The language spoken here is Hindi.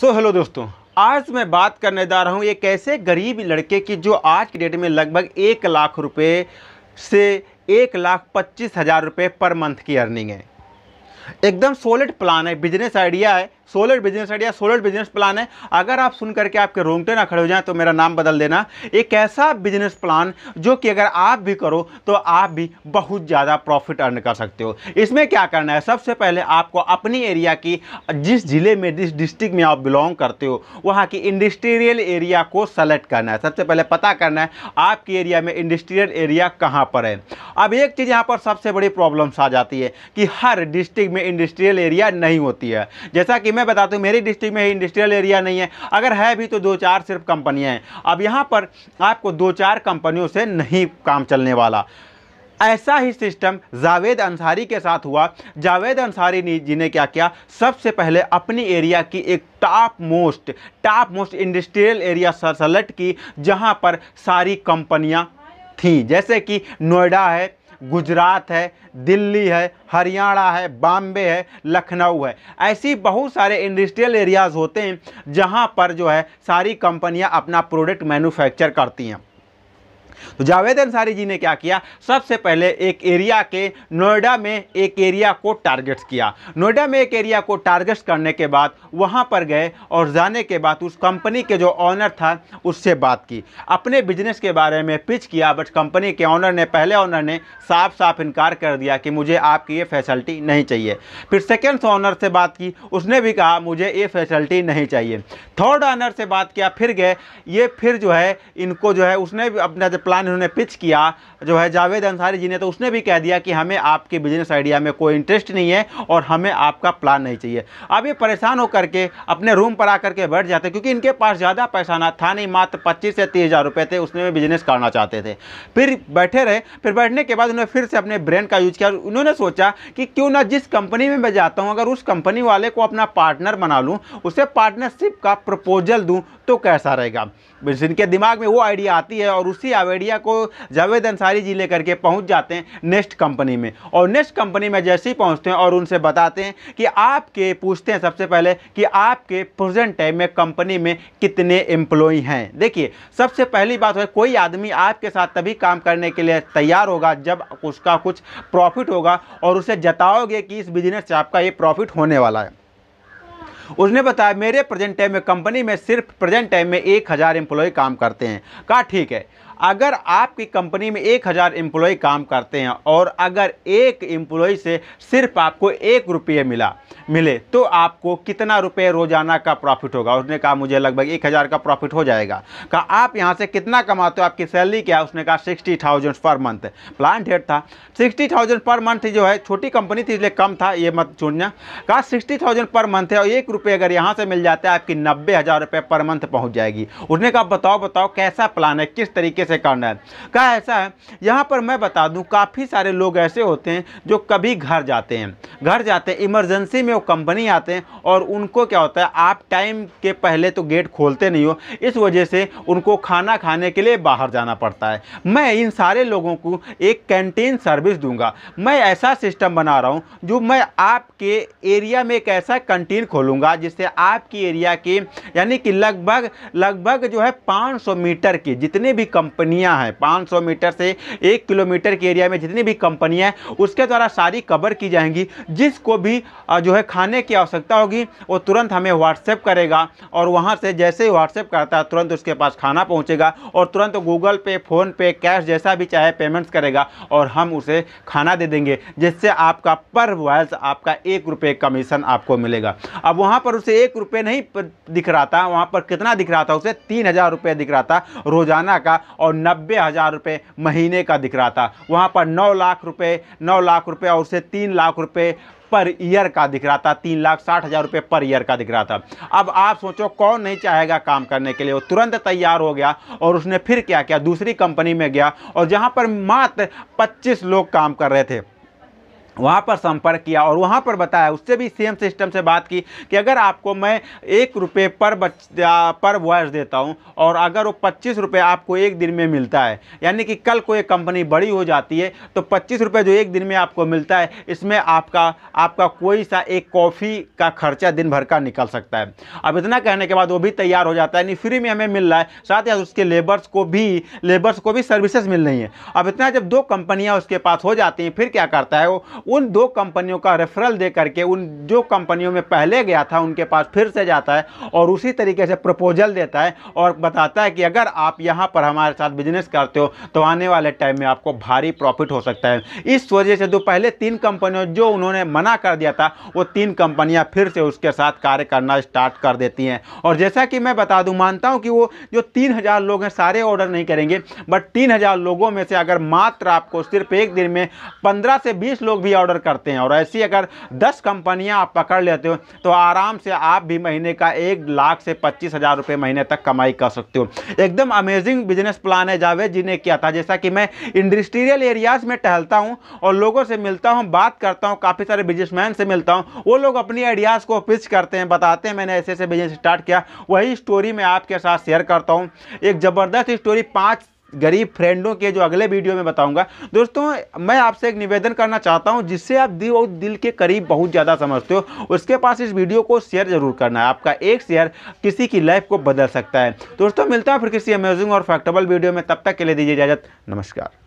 सो so, हेलो दोस्तों आज मैं बात करने जा रहा हूँ एक ऐसे गरीब लड़के की जो आज की डेट में लगभग एक लाख रुपए से एक लाख पच्चीस हज़ार रुपये पर मंथ की अर्निंग है एकदम सॉलिड प्लान है बिजनेस आइडिया है solar business idea solar business plan है अगर आप सुन करके आपके रोंगटे ना खड़े हो जाएं तो मेरा नाम बदल देना एक ऐसा बिजनेस प्लान जो कि अगर आप भी करो तो आप भी बहुत ज़्यादा प्रॉफिट अर्न कर सकते हो इसमें क्या करना है सबसे पहले आपको अपनी एरिया की जिस ज़िले में जिस डिस्ट्रिक्ट में आप बिलोंग करते हो वहाँ की इंडस्ट्रियल एरिया को सेलेक्ट करना है सबसे पहले पता करना है आपके एरिया में इंडस्ट्रियल एरिया कहाँ पर है अब एक चीज़ यहाँ पर सबसे बड़ी प्रॉब्लम्स आ जाती है कि हर डिस्ट्रिक्ट में इंडस्ट्रियल एरिया नहीं होती है जैसा कि मैं बताता हूँ मेरी डिस्ट्रिक्ट में इंडस्ट्रियल एरिया नहीं है अगर है भी तो दो चार सिर्फ कंपनियाँ हैं अब यहाँ पर आपको दो चार कंपनियों से नहीं काम चलने वाला ऐसा ही सिस्टम जावेद अंसारी के साथ हुआ जावेद अंसारी ने जी ने क्या किया सबसे पहले अपनी एरिया की एक top most top most industrial area select की जहां पर सारी कंपनियां थीं जैसे कि नोएडा है गुजरात है दिल्ली है हरियाणा है बॉम्बे है लखनऊ है ऐसी बहुत सारे इंडस्ट्रियल एरियाज़ होते हैं जहाँ पर जो है सारी कंपनियाँ अपना प्रोडक्ट मैन्युफैक्चर करती हैं तो जावेद अंसारी जी ने क्या किया सबसे पहले एक एरिया के नोएडा में एक एरिया को टारगेट किया नोएडा में एक एरिया को टारगेट करने के बाद वहां पर गए और जाने के बाद उस कंपनी के जो ऑनर था उससे बात की अपने बिजनेस के बारे में पिच किया बट कंपनी के ऑनर ने पहले ऑनर ने साफ साफ इनकार कर दिया कि मुझे आपकी ये फैसिलिटी नहीं चाहिए फिर सेकेंड ऑनर से बात की उसने भी कहा मुझे ये फैसिलिटी नहीं चाहिए थर्ड ऑनर से बात किया फिर गए ये फिर जो है इनको जो है उसने भी अपना प्लान इन्होंने पिच किया जो है जावेद अंसारी जी ने तो उसने भी कह दिया कि हमें आपके बिजनेस आइडिया में कोई इंटरेस्ट नहीं है और हमें आपका प्लान नहीं चाहिए अब ये परेशान होकर के अपने रूम पर आकर के बैठ जाते क्योंकि इनके पास ज़्यादा पैसा ना था नहीं मात्र पच्चीस से तीस हज़ार थे उसमें वे बिजनेस करना चाहते थे फिर बैठे रहे फिर बैठने के बाद उन्होंने फिर से अपने ब्रेन का यूज किया उन्होंने सोचा कि क्यों ना जिस कंपनी में मैं जाता हूँ अगर उस कंपनी वाले को अपना पार्टनर बना लूँ उसे पार्टनरशिप का प्रपोजल दूँ तो कैसा रहेगा जिनके दिमाग में वो आइडिया आती है और उसी आवेदन एरिया को जावेद अंसारी जी लेकर के पहुंच जाते हैं नेक्स्ट कंपनी में और नेक्स्ट कंपनी में जैसे ही पहुंचते हैं और उनसे बताते हैं कि आपके पूछते हैं सबसे पहले कि आपके प्रेजेंट टाइम में कंपनी में कितने एम्प्लॉय हैं देखिए सबसे पहली बात है कोई आदमी आपके साथ तभी काम करने के लिए तैयार होगा जब उसका कुछ प्रॉफिट होगा और उसे जताओगे कि इस बिजनेस से आपका ये प्रॉफिट होने वाला है उसने बताया मेरे प्रेजेंट टाइम में कंपनी में सिर्फ प्रेजेंट टाइम में एक हज़ार एम्प्लॉय काम करते हैं कहा ठीक है अगर आपकी कंपनी में एक हज़ार एम्प्लॉय काम करते हैं और अगर एक एम्प्लॉय से सिर्फ आपको एक रुपये मिला मिले तो आपको कितना रुपये रोज़ाना का प्रॉफिट होगा उसने कहा मुझे लगभग एक हज़ार का प्रॉफिट हो जाएगा कहा आप यहाँ से कितना कमाते हो आपकी सैलरी क्या है उसने कहा sixty thousand per month plant head था सिक्सटी थाउजेंड पर मंथ जो है छोटी कंपनी थी इसलिए कम था ये मत चुनना कहा सिक्सटी थाउजेंड पर मंथ है और एक रुपये अगर यहाँ से मिल जाते हैं आपकी नब्बे हज़ार रुपये पर मंथ पहुँच जाएगी उसने कहा बताओ बताओ कैसा प्लान है किस तरीके से करना है कहा ऐसा है यहाँ पर मैं बता दूँ काफ़ी सारे लोग ऐसे होते हैं जो कभी घर जाते हैं घर जाते हैं इमरजेंसी में वो कंपनी आते हैं और उनको क्या होता है आप टाइम के पहले तो गेट खोलते नहीं हो इस वजह से उनको खाना खाने के लिए बाहर जाना पड़ता है मैं इन सारे लोगों को एक कैंटीन सर्विस दूंगा मैं ऐसा सिस्टम बना रहा हूँ जो मैं आपके एरिया में एक ऐसा कैंटीन खोलूंगा दूंगा जिससे आपकी एरिया की यानी कि लगभग लगभग जो है 500 मीटर की जितनी भी कंपनियां हैं 500 मीटर से एक किलोमीटर के एरिया में जितनी भी कंपनियां हैं उसके द्वारा सारी कवर की जाएंगी जिसको भी जो है खाने की आवश्यकता होगी वो तुरंत हमें व्हाट्सएप करेगा और वहाँ से जैसे ही व्हाट्सएप करता है तुरंत उसके पास खाना पहुँचेगा और तुरंत गूगल पे फोनपे कैश जैसा भी चाहे पेमेंट्स करेगा और हम उसे खाना दे देंगे जिससे आपका पर वॉयस आपका एक रुपये कमीशन आपको मिलेगा अब वहाँ वहाँ पर उसे एक रुपये नहीं दिख रहा था वहाँ पर कितना दिख रहा था उसे तीन हज़ार रुपये दिख रहा था रोज़ाना का और नब्बे हज़ार रुपये महीने का दिख रहा था वहाँ पर नौ लाख रुपये नौ लाख रुपये और उसे तीन लाख रुपये पर ईयर का दिख रहा था तीन लाख साठ हज़ार रुपये पर ईयर का दिख रहा था अब आप सोचो कौन नहीं चाहेगा काम करने के लिए वो तुरंत तैयार हो गया और उसने फिर क्या किया दूसरी कंपनी में गया और जहाँ पर मात्र पच्चीस लोग काम कर रहे थे वहाँ पर संपर्क किया और वहाँ पर बताया उससे भी सेम सिस्टम से बात की कि अगर आपको मैं एक रुपये पर बच पर वॉयस देता हूँ और अगर वो पच्चीस रुपये आपको एक दिन में मिलता है यानी कि कल को एक कंपनी बड़ी हो जाती है तो पच्चीस रुपये जो एक दिन में आपको मिलता है इसमें आपका आपका कोई सा एक कॉफ़ी का खर्चा दिन भर का निकल सकता है अब इतना कहने के बाद वो भी तैयार हो जाता है यानी फ्री में हमें मिल रहा है साथ ही उसके लेबर्स को भी लेबर्स को भी सर्विसेज मिल रही हैं अब इतना जब दो कंपनियाँ उसके पास हो जाती हैं फिर क्या करता है वो उन दो कंपनियों का रेफरल दे करके उन जो कंपनियों में पहले गया था उनके पास फिर से जाता है और उसी तरीके से प्रपोजल देता है और बताता है कि अगर आप यहाँ पर हमारे साथ बिजनेस करते हो तो आने वाले टाइम में आपको भारी प्रॉफिट हो सकता है इस वजह से जो पहले तीन कंपनियों जो उन्होंने मना कर दिया था वो तीन कंपनियाँ फिर से उसके साथ कार्य करना स्टार्ट कर देती हैं और जैसा कि मैं बता दूँ मानता हूँ कि वो जो तीन हज़ार लोग हैं सारे ऑर्डर नहीं करेंगे बट तीन हज़ार लोगों में से अगर मात्र आपको सिर्फ एक दिन में पंद्रह से बीस लोग भी ही ऑर्डर करते हैं और ऐसी अगर 10 कंपनियां आप पकड़ लेते हो तो आराम से आप भी महीने का एक लाख से पच्चीस हज़ार रुपये महीने तक कमाई कर सकते हो एकदम अमेजिंग बिजनेस प्लान है जावेद जी ने किया था जैसा कि मैं इंडस्ट्रियल एरियाज़ में टहलता हूँ और लोगों से मिलता हूँ बात करता हूँ काफ़ी सारे बिजनेसमैन से मिलता हूँ वो लोग अपनी आइडियाज़ को पिच करते हैं बताते हैं मैंने ऐसे ऐसे बिजनेस स्टार्ट किया वही स्टोरी मैं आपके साथ शेयर करता हूँ एक ज़बरदस्त स्टोरी पाँच गरीब फ्रेंडों के जो अगले वीडियो में बताऊंगा दोस्तों मैं आपसे एक निवेदन करना चाहता हूं जिससे आप दिल और दिल के करीब बहुत ज़्यादा समझते हो उसके पास इस वीडियो को शेयर ज़रूर करना है आपका एक शेयर किसी की लाइफ को बदल सकता है दोस्तों मिलता है फिर किसी अमेजिंग और फैक्टेबल वीडियो में तब तक के लिए दीजिए इजाज़त नमस्कार